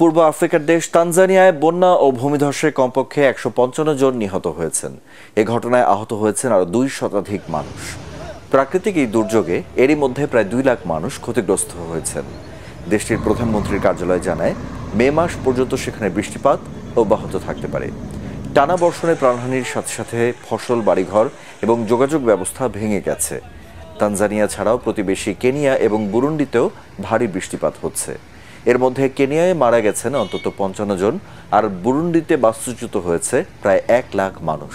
পূর্ব আফ্রিকার দেশ তানজানিয়ায় বন্যা ও ভূমিধসে কমপক্ষে একশো পঞ্চান্ন জন নিহত হয়েছেন এ ঘটনায় আহত হয়েছেন আরও দুই শতাধিক মানুষ প্রাকৃতিক এই দুর্যোগে এরই মধ্যে প্রায় দুই লাখ মানুষ ক্ষতিগ্রস্ত হয়েছেন দেশটির প্রধানমন্ত্রীর কার্যালয় জানায় মে মাস পর্যন্ত সেখানে বৃষ্টিপাত অব্যাহত থাকতে পারে টানা বর্ষণে প্রাণহানির সাথে সাথে ফসল বাড়িঘর এবং যোগাযোগ ব্যবস্থা ভেঙে গেছে তানজানিয়া ছাড়াও প্রতিবেশী কেনিয়া এবং বুরুন্ডিতেও ভারী বৃষ্টিপাত হচ্ছে এর মধ্যে কেনিয়ায় মারা গেছেন অন্তত পঞ্চান্ন জন আর বুরুন্ডিতে বাস্তুচ্যুত হয়েছে প্রায় এক লাখ মানুষ